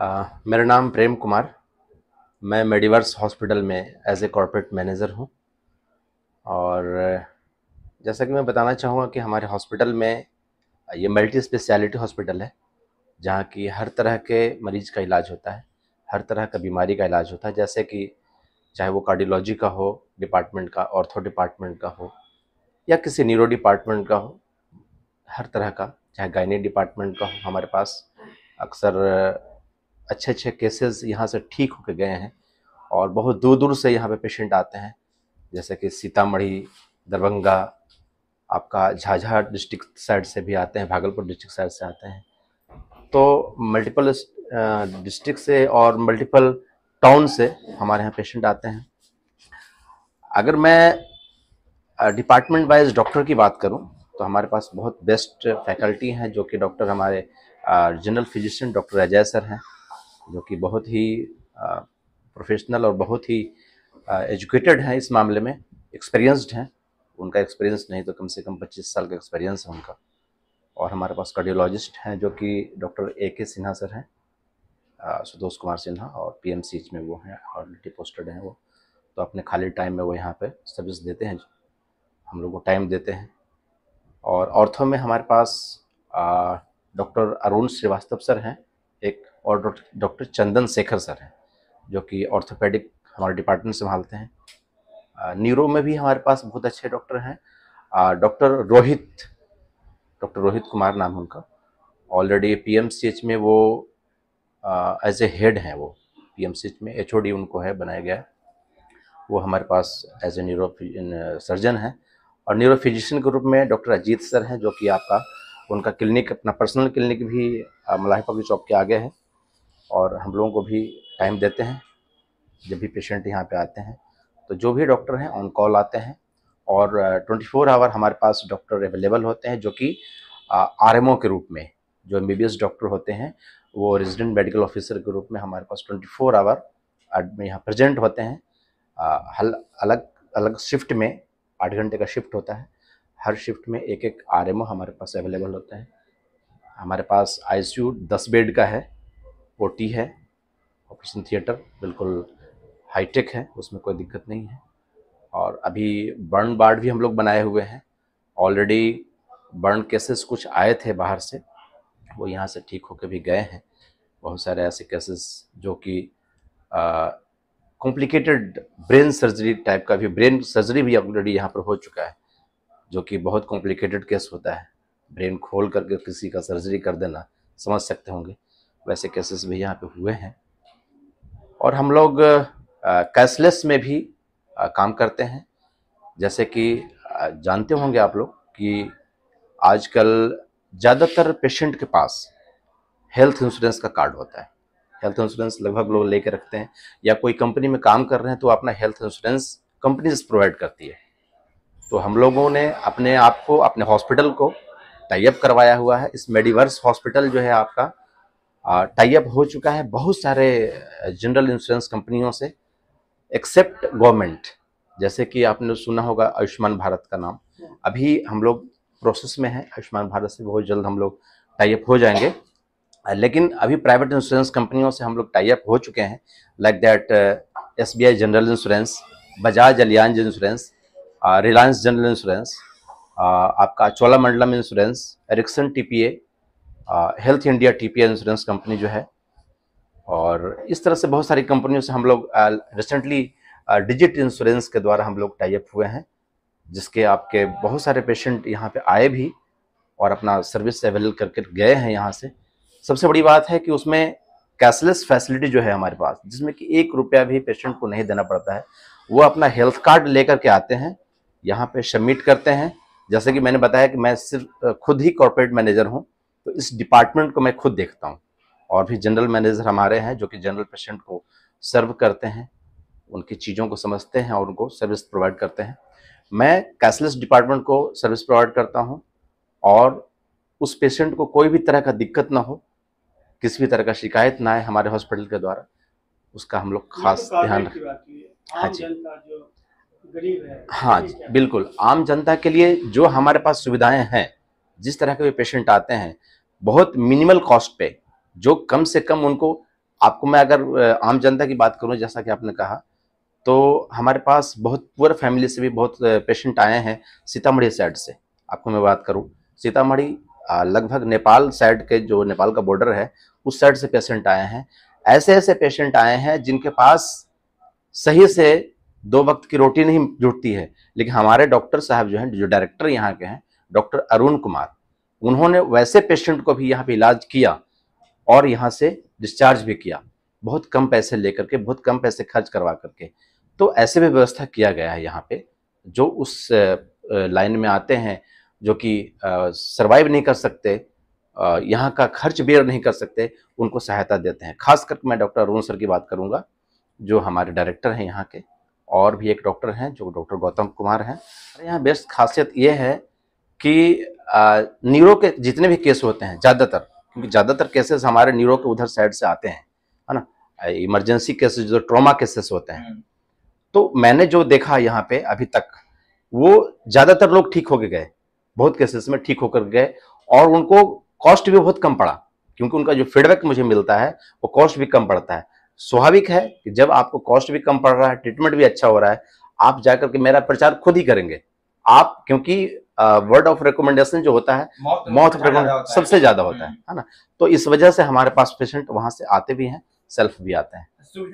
आ, मेरा नाम प्रेम कुमार मैं मेडिवर्स हॉस्पिटल में एज ए कॉरपोरेट मैनेजर हूँ और जैसा कि मैं बताना चाहूँगा कि हमारे हॉस्पिटल में ये मल्टी स्पेशलिटी हॉस्पिटल है जहाँ की हर तरह के मरीज़ का इलाज होता है हर तरह का बीमारी का इलाज होता है जैसे कि चाहे वो कार्डियोलॉजी का हो डिपार्टमेंट का ऑर्थो डिपार्टमेंट का हो या किसी न्यूरो डिपार्टमेंट का हो हर तरह का चाहे गायनी डिपार्टमेंट का हो हमारे पास अक्सर अच्छे अच्छे केसेस यहाँ से ठीक होकर गए हैं और बहुत दूर दूर से यहाँ पे पेशेंट आते हैं जैसे कि सीतामढ़ी दरभंगा आपका झाझा डिस्ट्रिक्ट साइड से भी आते हैं भागलपुर डिस्ट्रिक्ट साइड से आते हैं तो मल्टीपल डिस्ट्रिक्ट से और मल्टीपल टाउन से हमारे यहाँ पेशेंट आते हैं अगर मैं डिपार्टमेंट वाइज डॉक्टर की बात करूँ तो हमारे पास बहुत बेस्ट फैकल्टी हैं जो कि डॉक्टर हमारे general physician doctor Ajay sir हैं जो कि बहुत ही प्रोफेशनल और बहुत ही एजुकेटेड हैं इस मामले में एक्सपीरियंस्ड हैं उनका एक्सपीरियंस नहीं तो कम से कम 25 साल का एक्सपीरियंस है उनका और हमारे पास कार्डियोलॉजिस्ट हैं जो कि डॉक्टर ए के सिन्हा सर हैं सुदोष कुमार सिन्हा और पी में वो हैं ऑलरेडी पोस्टेड हैं वो तो अपने खाली टाइम में वो यहाँ पर सर्विस देते हैं हम लोग को टाइम देते हैं और ऑर्थो में हमारे पास डॉक्टर अरुण श्रीवास्तव सर हैं एक और डॉक्टर चंदन शेखर सर हैं जो कि ऑर्थोपेडिक हमारे डिपार्टमेंट संभालते हैं न्यूरो में भी हमारे पास बहुत अच्छे डॉक्टर हैं डॉक्टर रोहित डॉक्टर रोहित कुमार नाम उनका ऑलरेडी पीएमसीएच में वो एज ए हेड हैं वो पीएमसीएच में एचओडी उनको है बनाया गया वो हमारे पास एज ए न्यूरो सर्जन हैं और न्यूरो फिजिशियन के रूप में डॉक्टर अजीत सर हैं जो कि आपका उनका क्लिनिक अपना पर्सनल क्लिनिक भी मलाही पब्लिक चौक के आगे है और हम लोगों को भी टाइम देते हैं जब भी पेशेंट यहाँ पे आते हैं तो जो भी डॉक्टर हैं ऑन कॉल आते हैं और 24 फोर आवर हमारे पास डॉक्टर अवेलेबल होते हैं जो कि आर के रूप में जो एम डॉक्टर होते हैं वो रेजिडेंट मेडिकल ऑफिसर के रूप में हमारे पास 24 फोर आवर यहाँ प्रजेंट होते हैं हल अलग अलग शिफ्ट में आठ घंटे का शिफ्ट होता है हर शिफ्ट में एक एक आर हमारे पास अवेलेबल होता है हमारे पास आई सी दस बेड का है ओ है ऑपरेशन थिएटर बिल्कुल हाईटेक है उसमें कोई दिक्कत नहीं है और अभी बर्न बार्ड भी हम लोग बनाए हुए हैं ऑलरेडी बर्न केसेस कुछ आए थे बाहर से वो यहाँ से ठीक होकर भी गए हैं बहुत सारे ऐसे केसेस जो कि कॉम्प्लिकेटेड ब्रेन सर्जरी टाइप का भी ब्रेन सर्जरी भी ऑलरेडी यहाँ पर हो चुका है जो कि बहुत कॉम्प्लिकेटेड केस होता है ब्रेन खोल करके किसी का सर्जरी कर देना समझ सकते होंगे वैसे केसेस भी यहाँ पे हुए हैं और हम लोग कैशलेस में भी आ, काम करते हैं जैसे कि जानते होंगे आप लोग कि आजकल ज़्यादातर पेशेंट के पास हेल्थ इंश्योरेंस का कार्ड होता है हेल्थ इंश्योरेंस लगभग लोग लेकर रखते हैं या कोई कंपनी में काम कर रहे हैं तो अपना हेल्थ इंश्योरेंस कंपनीज प्रोवाइड करती है तो हम लोगों ने अपने आप को अपने हॉस्पिटल को टाइप करवाया हुआ है इस मेडिवर्स हॉस्पिटल जो है आपका टाइप हो चुका है बहुत सारे जनरल इंश्योरेंस कंपनियों से एक्सेप्ट गवर्नमेंट जैसे कि आपने सुना होगा आयुष्मान भारत का नाम अभी हम लोग प्रोसेस में है आयुष्मान भारत से बहुत जल्द हम लोग टाइप हो जाएंगे लेकिन अभी प्राइवेट इंश्योरेंस कंपनियों से हम लोग टाइप हो चुके हैं like that S B I general insurance Bajaj Allianz insurance Reliance general insurance आपका Cholamandalam insurance Ericson TPA health India TPA insurance company जो है और इस तरह से बहुत सारी कंपनियों से हम लोग रिसेंटली डिजिट इंश्योरेंस के द्वारा हम लोग टाइप हुए हैं जिसके आपके बहुत सारे पेशेंट यहाँ पे आए भी और अपना सर्विस अवेलेबल करके गए हैं यहाँ से सबसे बड़ी बात है कि उसमें कैशलेस फैसिलिटी जो है हमारे पास जिसमें कि एक रुपया भी पेशेंट को नहीं देना पड़ता है वो अपना हेल्थ कार्ड लेकर के आते हैं यहाँ पे सबमिट करते हैं जैसे कि मैंने बताया कि मैं सिर्फ खुद ही कॉरपोरेट मैनेजर हूँ तो इस डिपार्टमेंट को मैं खुद देखता हूँ और भी जनरल मैनेजर हमारे हैं जो कि जनरल पेशेंट को सर्व करते हैं उनकी चीज़ों को समझते हैं और उनको सर्विस प्रोवाइड करते हैं मैं कैशलेस डिपार्टमेंट को सर्विस प्रोवाइड करता हूँ और उस पेशेंट को कोई भी तरह का दिक्कत ना हो किसी भी तरह का शिकायत ना आए हमारे हॉस्पिटल के द्वारा उसका हम लोग तो खास ध्यान रखें हाँ जी गरीब हाँ जी बिल्कुल आम जनता के लिए जो हमारे पास सुविधाएं हैं जिस तरह के भी पेशेंट आते हैं बहुत मिनिमल कॉस्ट पे जो कम से कम उनको आपको मैं अगर आम जनता की बात करूं जैसा कि आपने कहा तो हमारे पास बहुत पुअर फैमिली से भी बहुत पेशेंट आए हैं सीतामढ़ी साइड से आपको मैं बात करूं सीतामढ़ी लगभग नेपाल साइड के जो नेपाल का बॉर्डर है उस साइड से पेशेंट आए हैं ऐसे ऐसे पेशेंट आए हैं जिनके पास सही से दो वक्त की रोटी नहीं जुटती है लेकिन हमारे डॉक्टर साहब जो हैं जो डायरेक्टर यहाँ के हैं डॉक्टर अरुण कुमार उन्होंने वैसे पेशेंट को भी यहाँ पे इलाज किया और यहाँ से डिस्चार्ज भी किया बहुत कम पैसे लेकर के बहुत कम पैसे खर्च करवा करके तो ऐसे भी व्यवस्था किया गया है यहाँ पे जो उस लाइन में आते हैं जो कि सर्वाइव नहीं कर सकते यहाँ का खर्च बेयर नहीं कर सकते उनको सहायता देते हैं खास करके मैं डॉक्टर अरुण सर की बात करूँगा जो हमारे डायरेक्टर हैं यहाँ के और भी एक डॉक्टर हैं जो डॉक्टर गौतम कुमार हैं यहाँ बेस्ट खासियत ये है कि न्यूरो के जितने भी केस होते हैं ज़्यादातर क्योंकि ज़्यादातर केसेस हमारे न्यूरो के उधर साइड से आते हैं है ना इमरजेंसी केसेस जो ट्रॉमा केसेस होते हैं हम्म। तो मैंने जो देखा यहाँ पे अभी तक वो ज़्यादातर लोग ठीक होके गए बहुत केसेस में ठीक होकर गए और उनको कॉस्ट भी बहुत कम पड़ा क्योंकि उनका जो फीडबैक मुझे मिलता है वो कॉस्ट भी कम पड़ता है स्वाभाविक है कि जब आपको कॉस्ट भी कम पड़ रहा है ट्रीटमेंट भी अच्छा हो रहा है आप जाकर के मेरा प्रचार खुद ही करेंगे आप क्योंकि वर्ड ऑफ रिकमेंडेशन जो होता है मौत ऑफ सबसे ज्यादा हम्म। होता है है ना तो इस वजह से हमारे पास पेशेंट वहां से आते भी हैं सेल्फ भी आते हैं